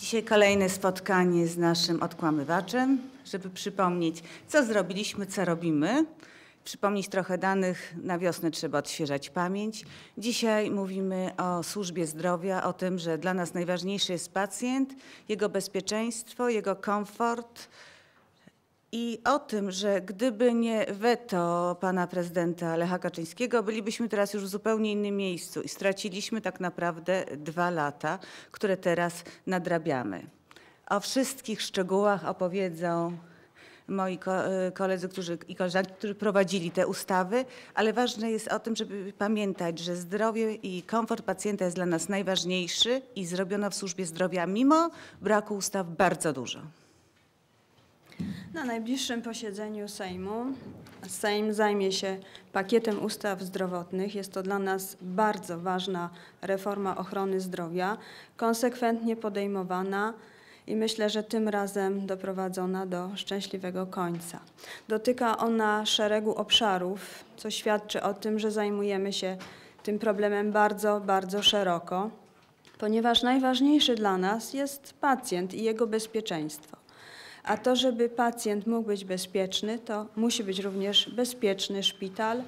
Dzisiaj kolejne spotkanie z naszym odkłamywaczem, żeby przypomnieć, co zrobiliśmy, co robimy. Przypomnieć trochę danych, na wiosnę trzeba odświeżać pamięć. Dzisiaj mówimy o służbie zdrowia, o tym, że dla nas najważniejszy jest pacjent, jego bezpieczeństwo, jego komfort, i o tym, że gdyby nie weto pana prezydenta Lecha Kaczyńskiego, bylibyśmy teraz już w zupełnie innym miejscu i straciliśmy tak naprawdę dwa lata, które teraz nadrabiamy. O wszystkich szczegółach opowiedzą moi y, koledzy którzy, i koleżanki, którzy prowadzili te ustawy, ale ważne jest o tym, żeby pamiętać, że zdrowie i komfort pacjenta jest dla nas najważniejszy i zrobiono w służbie zdrowia mimo braku ustaw bardzo dużo. Na najbliższym posiedzeniu Sejmu Sejm zajmie się pakietem ustaw zdrowotnych. Jest to dla nas bardzo ważna reforma ochrony zdrowia, konsekwentnie podejmowana i myślę, że tym razem doprowadzona do szczęśliwego końca. Dotyka ona szeregu obszarów, co świadczy o tym, że zajmujemy się tym problemem bardzo, bardzo szeroko, ponieważ najważniejszy dla nas jest pacjent i jego bezpieczeństwo. A to, żeby pacjent mógł być bezpieczny, to musi być również bezpieczny szpital,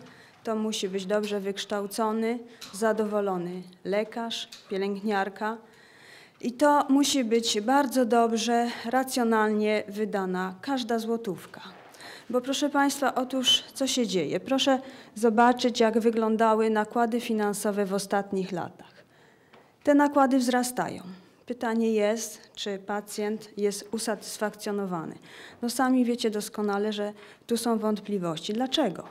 to musi być dobrze wykształcony, zadowolony lekarz, pielęgniarka. I to musi być bardzo dobrze, racjonalnie wydana każda złotówka. Bo proszę Państwa, otóż co się dzieje? Proszę zobaczyć, jak wyglądały nakłady finansowe w ostatnich latach. Te nakłady wzrastają. Pytanie jest, czy pacjent jest usatysfakcjonowany. No sami wiecie doskonale, że tu są wątpliwości. Dlaczego?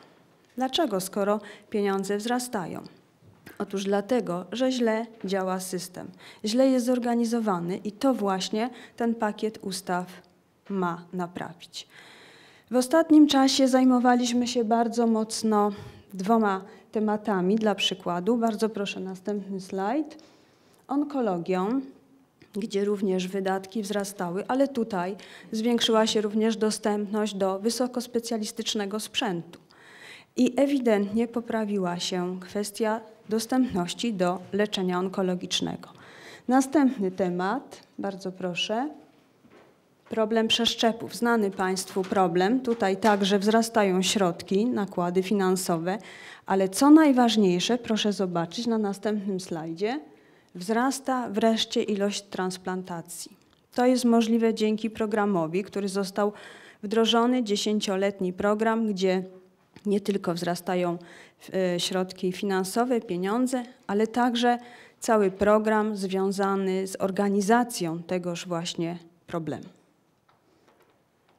Dlaczego, skoro pieniądze wzrastają? Otóż dlatego, że źle działa system, źle jest zorganizowany i to właśnie ten pakiet ustaw ma naprawić. W ostatnim czasie zajmowaliśmy się bardzo mocno dwoma tematami. Dla przykładu, bardzo proszę następny slajd, onkologią gdzie również wydatki wzrastały, ale tutaj zwiększyła się również dostępność do wysokospecjalistycznego sprzętu. I ewidentnie poprawiła się kwestia dostępności do leczenia onkologicznego. Następny temat, bardzo proszę. Problem przeszczepów, znany Państwu problem. Tutaj także wzrastają środki, nakłady finansowe, ale co najważniejsze, proszę zobaczyć na następnym slajdzie Wzrasta wreszcie ilość transplantacji. To jest możliwe dzięki programowi, który został wdrożony, dziesięcioletni program, gdzie nie tylko wzrastają e, środki finansowe, pieniądze, ale także cały program związany z organizacją tegoż właśnie problemu.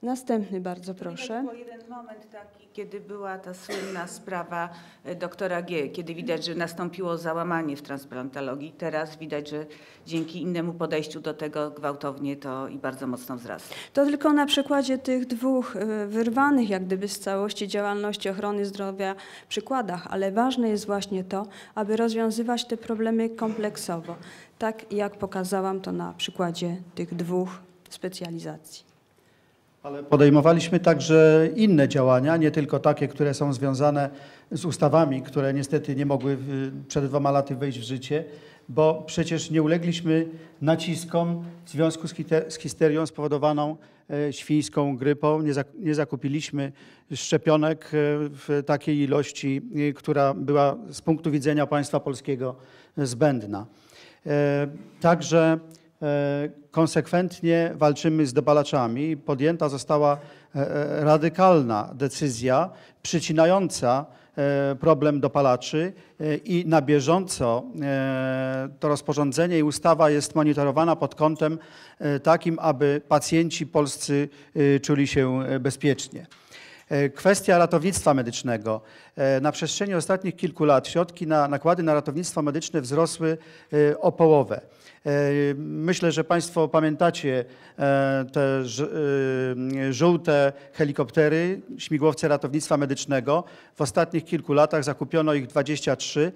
Następny bardzo proszę. Był jeden moment taki, kiedy była ta słynna sprawa e, doktora G, kiedy widać, że nastąpiło załamanie w transplantologii. Teraz widać, że dzięki innemu podejściu do tego gwałtownie to i bardzo mocno wzrasta. To tylko na przykładzie tych dwóch e, wyrwanych jak gdyby z całości działalności ochrony zdrowia przykładach, ale ważne jest właśnie to, aby rozwiązywać te problemy kompleksowo, tak jak pokazałam to na przykładzie tych dwóch specjalizacji. Ale podejmowaliśmy także inne działania, nie tylko takie, które są związane z ustawami, które niestety nie mogły przed dwoma laty wejść w życie, bo przecież nie ulegliśmy naciskom w związku z histerią spowodowaną e, świńską grypą. Nie, zakupiliśmy szczepionek e, w takiej ilości, e, która była z punktu widzenia państwa polskiego zbędna. Także E, konsekwentnie walczymy z dopalaczami. Podjęta została e, e, radykalna decyzja przycinająca problem dopalaczy i na bieżąco to rozporządzenie i ustawa jest monitorowana pod kątem takim, aby pacjenci polscy czuli się bezpiecznie. E, kwestia ratownictwa medycznego. E, na przestrzeni ostatnich kilku lat środki na nakłady na ratownictwo medyczne wzrosły e, o połowę. Myślę, że Państwo pamiętacie te żółte helikoptery, śmigłowce ratownictwa medycznego. W ostatnich kilku latach zakupiono ich 23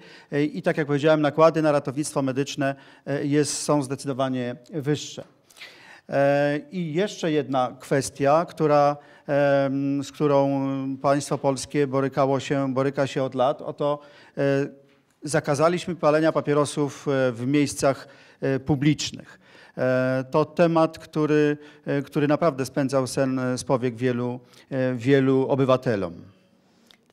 i tak jak powiedziałem, nakłady na ratownictwo medyczne jest, są zdecydowanie wyższe. E, I jeszcze jedna kwestia, która, z którą państwo polskie borykało się, boryka się od lat, oto e, zakazaliśmy palenia papierosów e, w miejscach publicznych. To temat, który, który naprawdę spędzał sen z powiek wielu, wielu obywatelom.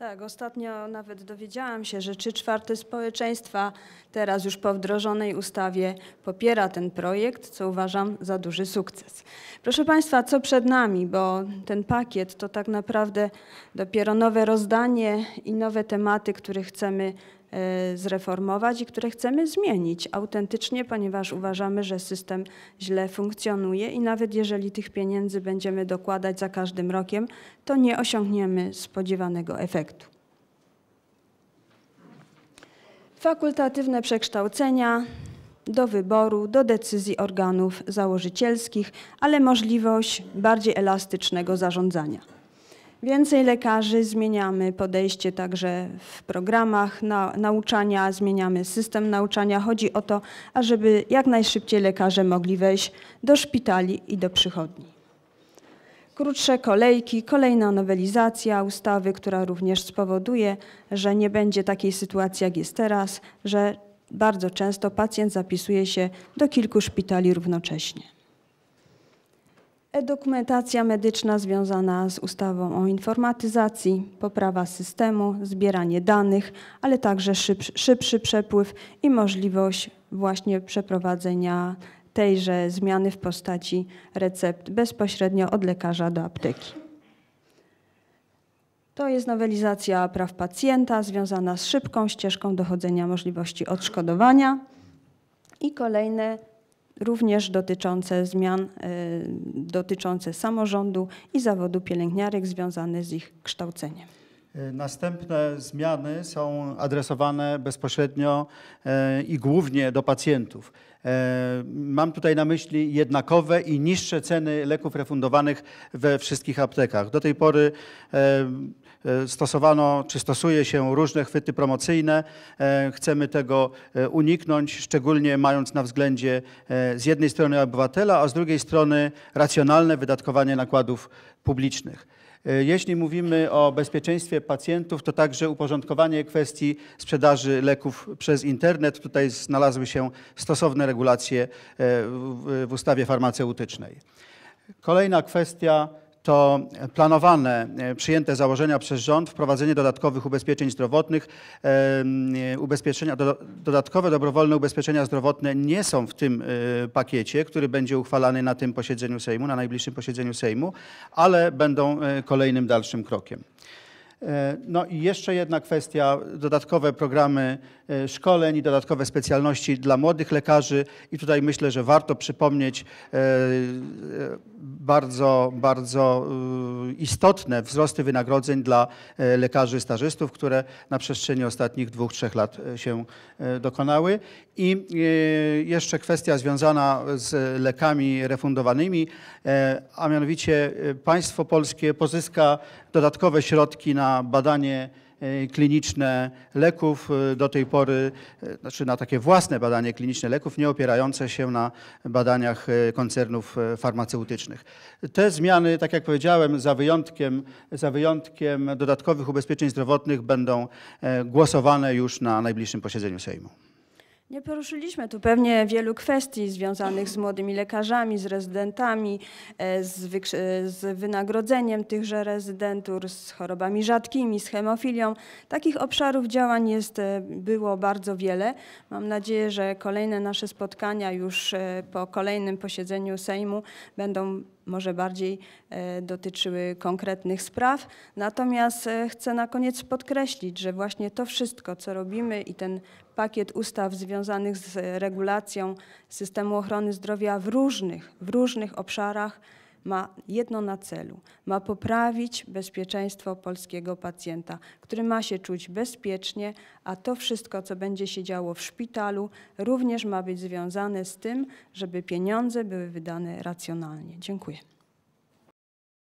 Tak, ostatnio nawet dowiedziałam się, że trzy czwarte społeczeństwa teraz już po wdrożonej ustawie popiera ten projekt, co uważam za duży sukces. Proszę Państwa, co przed nami, bo ten pakiet to tak naprawdę dopiero nowe rozdanie i nowe tematy, które chcemy E, zreformować i które chcemy zmienić autentycznie, ponieważ uważamy, że system źle funkcjonuje i nawet jeżeli tych pieniędzy będziemy dokładać za każdym rokiem, to nie osiągniemy spodziewanego efektu. Fakultatywne przekształcenia do wyboru, do decyzji organów założycielskich, ale możliwość bardziej elastycznego zarządzania. Więcej lekarzy, zmieniamy podejście także w programach na, nauczania, zmieniamy system nauczania. Chodzi o to, ażeby jak najszybciej lekarze mogli wejść do szpitali i do przychodni. Krótsze kolejki, kolejna nowelizacja ustawy, która również spowoduje, że nie będzie takiej sytuacji jak jest teraz, że bardzo często pacjent zapisuje się do kilku szpitali równocześnie. E-dokumentacja medyczna związana z ustawą o informatyzacji, poprawa systemu, zbieranie danych, ale także szybszy, szybszy przepływ i możliwość właśnie przeprowadzenia tejże zmiany w postaci recept bezpośrednio od lekarza do apteki. To jest nowelizacja praw pacjenta związana z szybką ścieżką dochodzenia możliwości odszkodowania i kolejne również dotyczące zmian y, dotyczące samorządu i zawodu pielęgniarek związane z ich kształceniem. Y, następne zmiany są adresowane bezpośrednio y, i głównie do pacjentów. Mam tutaj na myśli jednakowe i niższe ceny leków refundowanych we wszystkich aptekach. Do tej pory E, stosowano czy stosuje się różne chwyty promocyjne. E, chcemy tego e, uniknąć, szczególnie mając na względzie z jednej strony obywatela, a z drugiej strony racjonalne wydatkowanie nakładów publicznych. Jeśli mówimy o bezpieczeństwie pacjentów, to także uporządkowanie kwestii sprzedaży leków przez internet. Tutaj znalazły się stosowne regulacje w ustawie farmaceutycznej. Kolejna kwestia to planowane, e, przyjęte założenia przez rząd wprowadzenie dodatkowych ubezpieczeń zdrowotnych. E, ubezpieczenia, dodatkowe dobrowolne ubezpieczenia zdrowotne nie są w tym e, pakiecie, który będzie uchwalany na tym posiedzeniu Sejmu, na najbliższym posiedzeniu Sejmu, ale będą kolejnym dalszym krokiem. E, no i jeszcze jedna kwestia, dodatkowe programy e, szkoleń i dodatkowe specjalności dla młodych lekarzy. I tutaj myślę, że warto przypomnieć e, bardzo, bardzo y, istotne wzrosty wynagrodzeń dla lekarzy stażystów, które na przestrzeni ostatnich dwóch, trzech lat się dokonały. I jeszcze kwestia związana z lekami refundowanymi, a mianowicie państwo polskie pozyska dodatkowe środki na badanie e, kliniczne leków e, do tej pory, e, znaczy na takie własne badanie kliniczne leków, nie opierające się na badaniach koncernów farmaceutycznych. Te zmiany, tak jak powiedziałem, za wyjątkiem, za wyjątkiem dodatkowych ubezpieczeń zdrowotnych będą głosowane już na najbliższym posiedzeniu Sejmu. Nie poruszyliśmy tu pewnie wielu kwestii związanych z młodymi lekarzami, z rezydentami, e, z, e, z, wynagrodzeniem tychże rezydentur, z chorobami rzadkimi, z hemofilią. Takich obszarów działań jest, e, było bardzo wiele. Mam nadzieję, że kolejne nasze spotkania już po kolejnym posiedzeniu Sejmu będą może bardziej dotyczyły konkretnych spraw. Natomiast chcę na koniec podkreślić, że właśnie to wszystko, co robimy i ten pakiet ustaw związanych z e, regulacją systemu ochrony zdrowia w różnych, w różnych obszarach ma jedno na celu. Ma poprawić bezpieczeństwo polskiego pacjenta, który ma się czuć bezpiecznie, a to wszystko, co będzie się działo w szpitalu, również ma być związane z tym, żeby pieniądze były wydane racjonalnie. Dziękuję.